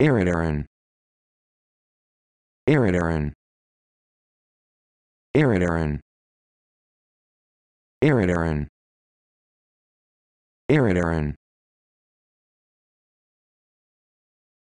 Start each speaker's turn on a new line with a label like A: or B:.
A: Iridarin. Iridarin. Iridarin. Iridarin. Iridarin.